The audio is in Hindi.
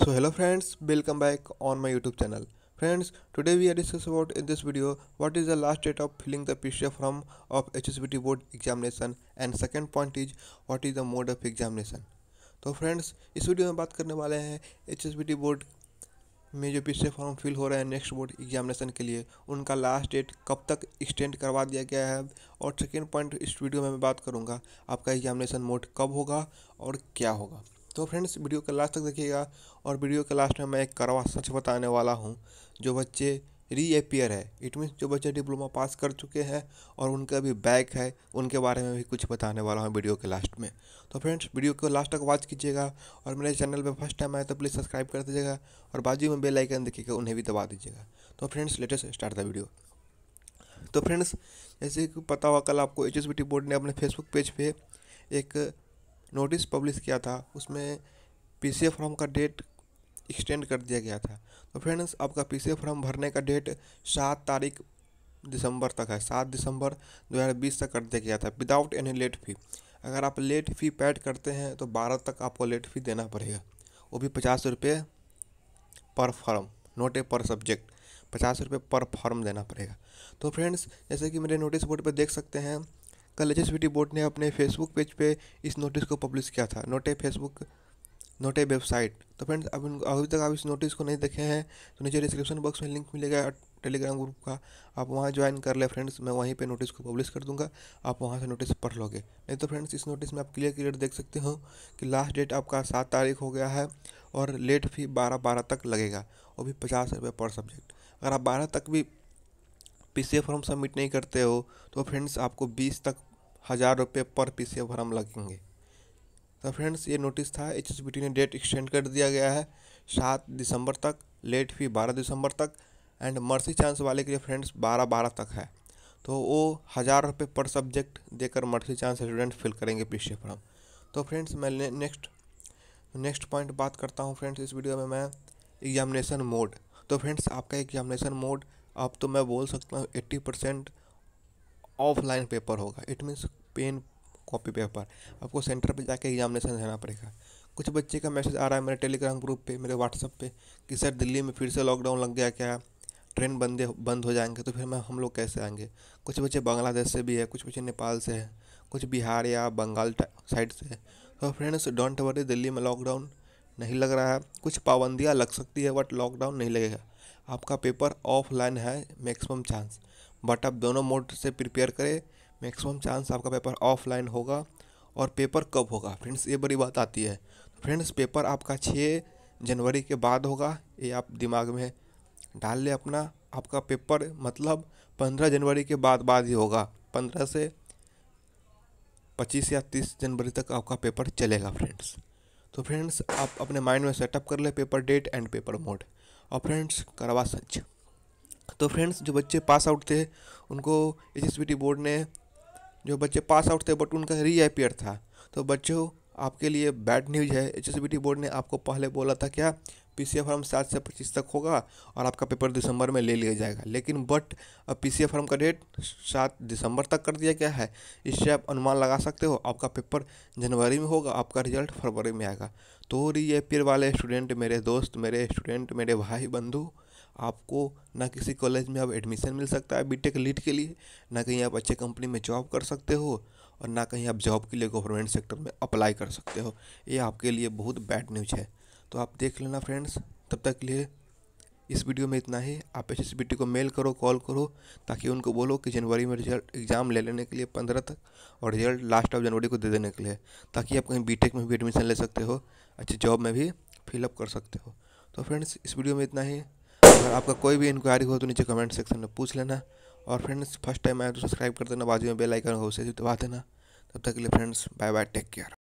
so hello friends welcome back on my YouTube channel friends today we are discuss about in this video what is the last date of filling the PCA form of H HSBT board examination and second point is what is the mode of examination तो फ्रेंड्स इस वीडियो में बात करने वाले हैं एच एस बोर्ड में जो पीछे फॉर्म फिल हो रहे हैं नेक्स्ट बोर्ड एग्जामिनेशन के लिए उनका लास्ट डेट कब तक एक्सटेंड करवा दिया गया है और सेकेंड पॉइंट इस वीडियो में मैं बात करूँगा आपका एग्जामिनेशन मोड कब होगा और क्या होगा तो फ्रेंड्स वीडियो का लास्ट तक देखिएगा और वीडियो के लास्ट में मैं एक करवा सच बताने वाला हूँ जो बच्चे रीअपियर है इट मीन्स जो बच्चे डिप्लोमा पास कर चुके हैं और उनका भी बैक है उनके बारे में भी कुछ बताने वाला हूँ वीडियो के लास्ट में तो फ्रेंड्स वीडियो को लास्ट तक वॉच कीजिएगा और मेरे चैनल पे फर्स्ट टाइम आए तो प्लीज़ सब्सक्राइब कर दीजिएगा और बाजू में बेल आइकन देखिएगा उन्हें भी दबा दीजिएगा तो फ्रेंड्स लेटेस्ट स्टार्ट था वीडियो तो फ्रेंड्स जैसे कि पता हुआ कल आपको एच बोर्ड ने अपने फेसबुक पेज पर पे एक नोटिस पब्लिश किया था उसमें पी सी फॉर्म का डेट एक्सटेंड कर दिया गया था तो फ्रेंड्स आपका पी सी फॉर्म भरने का डेट सात तारीख दिसंबर तक है सात दिसंबर 2020 तक कर दिया गया था विदाउट एनी लेट फी अगर आप लेट फी पैड करते हैं तो बारह तक आपको लेट फी देना पड़ेगा वो भी पचास रुपये पर फॉर्म नोट ए पर सब्जेक्ट पचास रुपये पर फॉर्म देना पड़ेगा तो फ्रेंड्स जैसे कि मेरे नोटिस बोर्ड पर देख सकते हैं कलचस विटी बोर्ड ने अपने फेसबुक पेज पे इस नोटिस को पब्लिश किया था note a Facebook note a website तो फ्रेंड्स अब अभी तक आप इस नोटिस को नहीं देखे हैं तो नीचे डिस्क्रिप्शन बॉक्स में लिंक मिलेगा टेलीग्राम ग्रुप का आप वहाँ ज्वाइन कर ले फ्रेंड्स मैं वहीं पे नोटिस को पब्लिश कर दूंगा आप वहाँ से नोटिस पढ़ लोगे नहीं तो फ्रेंड्स इस नोटिस में आप क्लियर क्लियर देख सकते हो कि लास्ट डेट आपका सात तारीख हो गया है और लेट फी बारह बारह तक लगेगा वो भी पचास रुपये पर सब्जेक्ट अगर आप बारह तक भी पी फॉर्म सबमिट नहीं करते हो तो फ्रेंड्स आपको बीस तक हज़ार रुपये पर पी सी भरम लगेंगे तो फ्रेंड्स ये नोटिस था एच ने डेट एक्सटेंड कर दिया गया है सात दिसंबर तक लेट फी बारह दिसंबर तक एंड मर्सी चांस वाले के लिए फ्रेंड्स बारह बारह तक है तो वो हज़ार रुपये पर सब्जेक्ट देकर मर्सी चांस स्टूडेंट फिल करेंगे पीछे फॉर्म तो फ्रेंड्स मैं नेक्स्ट नेक्स्ट पॉइंट बात करता हूँ फ्रेंड्स इस वीडियो में मैं एग्जामिनेशन मोड तो फ्रेंड्स आपका एग्जामिनेशन मोड अब तो मैं बोल सकता हूँ एट्टी परसेंट ऑफलाइन पेपर होगा it means pen copy paper आपको सेंटर पे जाके एग्जामिनेशन देना पड़ेगा कुछ बच्चे का मैसेज आ रहा है मेरे टेलीग्राम ग्रुप पे मेरे व्हाट्सअप पे कि सर दिल्ली में फिर से लॉकडाउन लग गया क्या ट्रेन बंद बंद हो जाएंगे तो फिर मैं हम लोग कैसे आएंगे कुछ बच्चे बांग्लादेश से भी है कुछ बच्चे नेपाल से है कुछ बिहार या बंगाल साइड से है तो फ्रेंड्स डोंट वरी दिल्ली में लॉकडाउन नहीं लग रहा है कुछ पाबंदियाँ लग सकती है बट लॉकडाउन नहीं लगेगा आपका पेपर ऑफलाइन है मैक्सिमम चांस बट आप दोनों मोड से प्रिपेयर करें मैक्सिमम चांस आपका पेपर ऑफलाइन होगा और पेपर कब होगा फ्रेंड्स ये बड़ी बात आती है फ्रेंड्स पेपर आपका छः जनवरी के बाद होगा ये आप दिमाग में डाल ले अपना आपका पेपर मतलब पंद्रह जनवरी के बाद बाद ही होगा पंद्रह से पच्चीस या तीस जनवरी तक आपका पेपर चलेगा फ्रेंड्स तो फ्रेंड्स आप अपने माइंड में सेटअप कर ले paper date and paper mode और फ्रेंड्स करवा सच तो फ्रेंड्स जो बच्चे पास आउट थे उनको एच बोर्ड ने जो बच्चे पास आउट थे बट उनका री अपेयर था तो बच्चों आपके लिए बैड न्यूज़ है एच बोर्ड ने आपको पहले बोला था क्या पी सी फॉर्म सात से पच्चीस तक होगा और आपका पेपर दिसंबर में ले लिया जाएगा लेकिन बट अब पी सी फॉर्म का डेट सात दिसंबर तक कर दिया गया है इससे आप अनुमान लगा सकते हो आपका पेपर जनवरी में होगा आपका रिजल्ट फरवरी में आएगा तो री ए वाले स्टूडेंट मेरे दोस्त मेरे स्टूडेंट मेरे भाई बंधु आपको ना किसी कॉलेज में अब एडमिशन मिल सकता है बीटेक लीड के लिए ना कहीं आप अच्छे कंपनी में जॉब कर सकते हो और ना कहीं आप जॉब के लिए गवर्नमेंट सेक्टर में अप्लाई कर सकते हो ये आपके लिए बहुत बैड न्यूज है तो आप देख लेना फ्रेंड्स तब तक के लिए इस वीडियो में इतना ही आप एस को मेल करो कॉल करो ताकि उनको बोलो कि जनवरी में रिजल्ट एग्ज़ाम ले लेने के लिए पंद्रह तक और रिजल्ट लास्ट ऑफ जनवरी को दे देने के लिए ताकि आप कहीं बीटेक में भी एडमिशन ले सकते हो अच्छी जॉब में भी फिलअप कर सकते हो तो फ्रेंड्स इस वीडियो में इतना ही अगर आपका कोई भी इंक्वायरी हो तो नीचे कमेंट सेक्शन में पूछ लेना और फ्रेंड्स फर्स्ट टाइम आए तो सब्सक्राइब कर देना बाजू में बेल आइकन हो उसे भी दबा देना तब तक के लिए friends bye bye take care